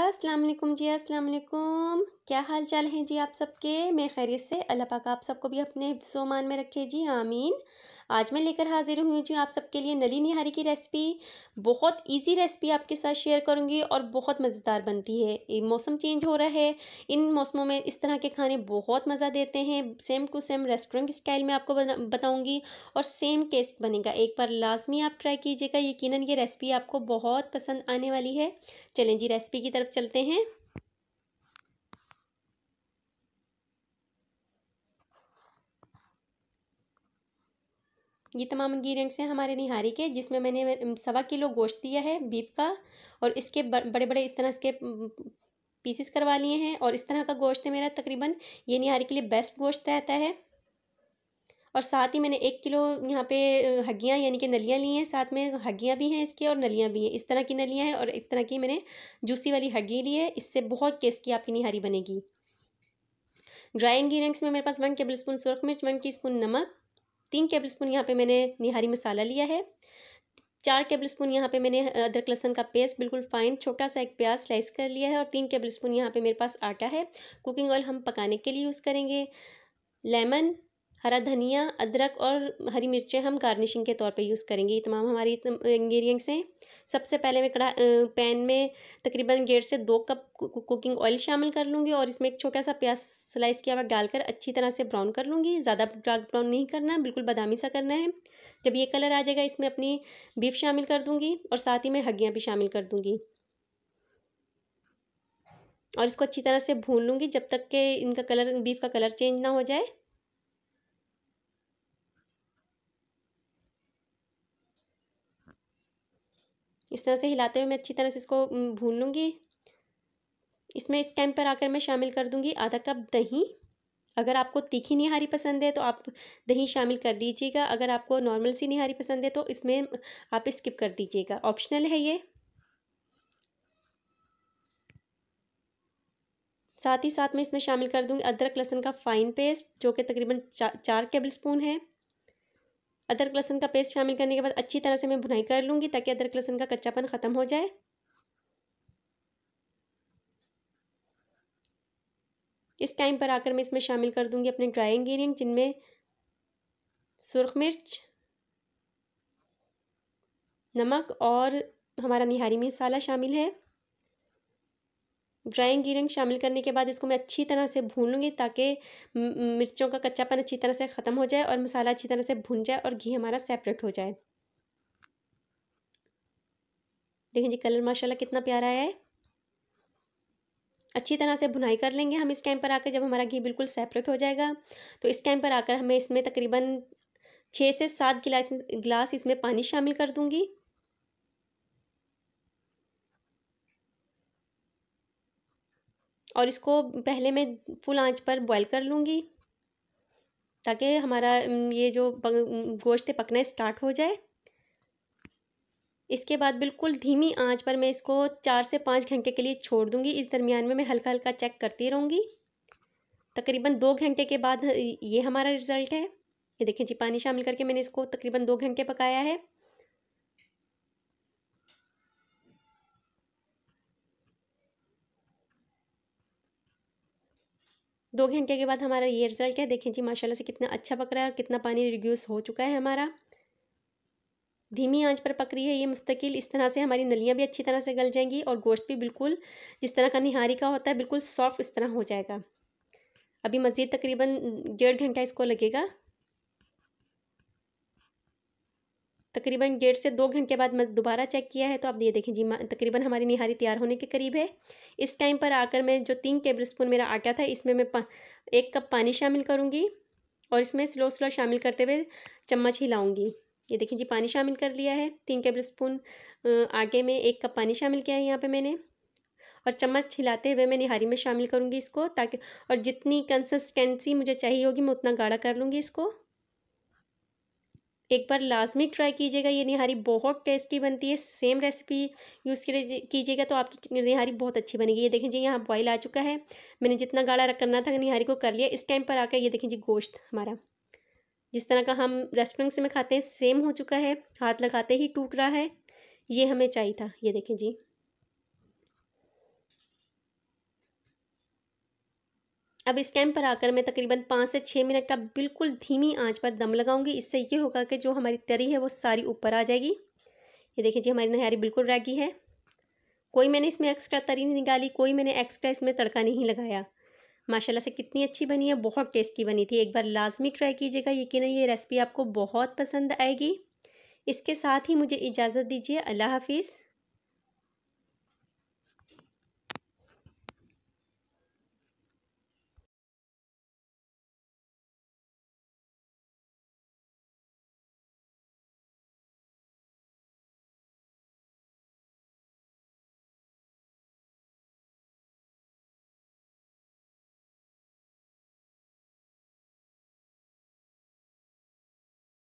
असलकुम जी असलकुम क्या हाल चाल हैं जी आप सबके मैं खैरियत से अल्लाह पाक आप सबको भी अपने सोमान में रखे जी आमीन आज मैं लेकर हाजिर हुई जी आप सबके लिए नली निहारी की रेसिपी बहुत इजी रेसिपी आपके साथ शेयर करूँगी और बहुत मज़ेदार बनती है मौसम चेंज हो रहा है इन मौसमों में इस तरह के खाने बहुत मज़ा देते हैं same to same restaurant style में आपको बताऊँगी और सेम टेस्ट बनेगा एक बार लाजमी आप ट्राई कीजिएगा यकीन ये रेसिपी आपको बहुत पसंद आने वाली है चलें जी रेसिपी की तरफ चलते हैं ये तमाम इंग्रीडियंट्स हैं हमारे निहारी के जिसमें मैंने सवा किलो गोश्त दिया है बीप का और इसके बड़े बड़े इस तरह इसके पीसेस करवा लिए हैं और इस तरह का गोश्त है मेरा तकरीबन ये निहारी के लिए बेस्ट गोश्त रहता है और साथ ही मैंने एक किलो यहाँ पे हगियाँ यानी कि नलियाँ ली हैं साथ में हगियाँ भी हैं इसके और नलियाँ भी हैं इस तरह की नलियाँ हैं और इस तरह की मैंने जूसी वाली हगी ली है इससे बहुत टेस्ट की आपकी निहारी बनेगी ड्राई इंग्रीडियंट्स में मेरे पास वन टेबल स्पून सुरख मिर्च वन टी स्पून नमक तीन टेबल स्पून यहाँ पर मैंने निहारी मसाला लिया है चार टेबल स्पून यहाँ पर मैंने अदरक लहसन का पेस्ट बिल्कुल फाइन छोटा सा एक प्याज स्लाइस कर लिया है और तीन टेबल स्पून यहाँ पर मेरे पास आटा है कुकिंग ऑयल हम पकाने के लिए यूज़ करेंगे लेमन हरा धनिया अदरक और हरी मिर्चें हम गार्निशिंग के तौर पे यूज़ करेंगे ये तमाम हमारी इंग्रेडिएंट्स हैं सबसे पहले मैं कड़ा पैन में तकरीबन डेढ़ से दो कप कुकिंग ऑयल शामिल कर लूँगी और इसमें एक छोटा सा प्याज स्लाइस किया हुआ डालकर अच्छी तरह से ब्राउन कर लूँगी ज़्यादा डार्क ब्राउन नहीं करना बिल्कुल बादामी सा करना है जब ये कलर आ जाएगा इसमें अपनी बीफ शामिल कर दूँगी और साथ ही मैं हड्डियाँ भी शामिल कर दूँगी और इसको अच्छी तरह से भून लूँगी जब तक के इनका कलर बीफ का कलर चेंज ना हो जाए इस तरह से हिलाते हुए मैं अच्छी तरह से इसको भून लूँगी इसमें इस टाइम पर आकर मैं शामिल कर दूँगी आधा कप दही अगर आपको तीखी निहारी पसंद है तो आप दही शामिल कर लीजिएगा अगर आपको नॉर्मल सी निहारी पसंद है तो इसमें आप स्किप कर दीजिएगा ऑप्शनल है ये साथ ही साथ मैं इसमें शामिल कर दूंगी अदरक लहसुन का फ़ाइन पेस्ट जो कि तकरीबन चा, चार टेबल स्पून है अदरक लहसन का पेस्ट शामिल करने के बाद अच्छी तरह से मैं भुनाई कर लूँगी ताकि अदरक लहसन का कच्चापन ख़त्म हो जाए इस टाइम पर आकर मैं इसमें शामिल कर दूंगी अपने ड्राई इंग्रेडिएंट जिनमें सुरख मिर्च नमक और हमारा निहारी मसाला शामिल है ड्राइंग इंग्रीडियंट शामिल करने के बाद इसको मैं अच्छी तरह से भून लूँगी ताकि मिर्चों का कच्चापन अच्छी तरह से ख़त्म हो जाए और मसाला अच्छी तरह से भुन जाए और घी हमारा सेपरेट हो जाए देखें जी कलर माशाल्लाह कितना प्यारा है अच्छी तरह से भुनाई कर लेंगे हम इस टाइम पर आकर जब हमारा घी बिल्कुल सेपरेट हो जाएगा तो इस टाइम पर आकर हमें इसमें तकरीबन छः से सात गिलास गिलास इसमें पानी शामिल कर दूंगी और इसको पहले मैं फुल आंच पर बॉईल कर लूँगी ताकि हमारा ये जो गोश्त पकना स्टार्ट हो जाए इसके बाद बिल्कुल धीमी आंच पर मैं इसको चार से पाँच घंटे के लिए छोड़ दूँगी इस दरमियान में मैं हल्का हल्का चेक करती रहूँगी तकरीबन दो घंटे के बाद ये हमारा रिज़ल्ट है ये देखें जी पानी शामिल करके मैंने इसको तकरीबन दो घंटे पकाया है दो घंटे के बाद हमारा ये रिजल्ट है देखें जी माशाल्लाह से कितना अच्छा पक रहा है और कितना पानी रिड्यूस हो चुका है हमारा धीमी आंच पर पक रही है ये मुस्तकिल इस तरह से हमारी नलियाँ भी अच्छी तरह से गल जाएंगी और गोश्त भी बिल्कुल जिस तरह का निहारी का होता है बिल्कुल सॉफ्ट इस तरह हो जाएगा अभी मज़ीद तकरीबन डेढ़ घंटा इसको लगेगा तकरीबन डेढ़ से दो घंटे बाद मैं दोबारा चेक किया है तो आप ये देखें जी तकरीबन हमारी निहारी तैयार होने के करीब है इस टाइम पर आकर मैं जो तीन टेबल स्पून मेरा आटा था इसमें मैं एक कप पानी शामिल करूँगी और इसमें स्लो स्लो शामिल करते हुए चम्मच हिलाऊँगी ये देखें जी पानी शामिल कर लिया है तीन टेबल स्पून आटे में एक कप पानी शामिल किया है यहाँ पर मैंने और चम्मच हिलाते हुए मैं निहारी में शामिल करूँगी इसको ताकि और जितनी कंसिस्टेंसी मुझे चाहिए होगी मैं उतना गाढ़ा कर लूँगी इसको एक बार लाजमी ट्राई कीजिएगा ये निहारी बहुत टेस्टी बनती है सेम रेसिपी यूज़ कीजिएगा तो आपकी निहारी बहुत अच्छी बनेगी ये देखें जी यहाँ बॉयल आ चुका है मैंने जितना गाढ़ा करना था निहारी को कर लिया इस टाइम पर आकर ये देखें जी गोश्त हमारा जिस तरह का हम रेस्टोरेंट्स में खाते हैं सेम हो चुका है हाथ लगाते ही टूट रहा है ये हमें चाहिए था ये देखें जी अब इस टाइम पर आकर मैं तकरीबन पाँच से छः मिनट का बिल्कुल धीमी आंच पर दम लगाऊंगी इससे ये होगा कि जो हमारी तरी है वो सारी ऊपर आ जाएगी ये देखिए जी हमारी नहारी बिल्कुल रैगी है कोई मैंने इसमें एक्स्ट्रा तरी नहीं निकाली कोई मैंने एक्स्ट्रा इसमें तड़का नहीं लगाया माशाल्लाह से कितनी अच्छी बनी है बहुत टेस्टी बनी थी एक बार लाजमी ट्राई कीजिएगा यकीन ये रेसिपी आपको बहुत पसंद आएगी इसके साथ ही मुझे इजाज़त दीजिए अल्लाह हाफिज़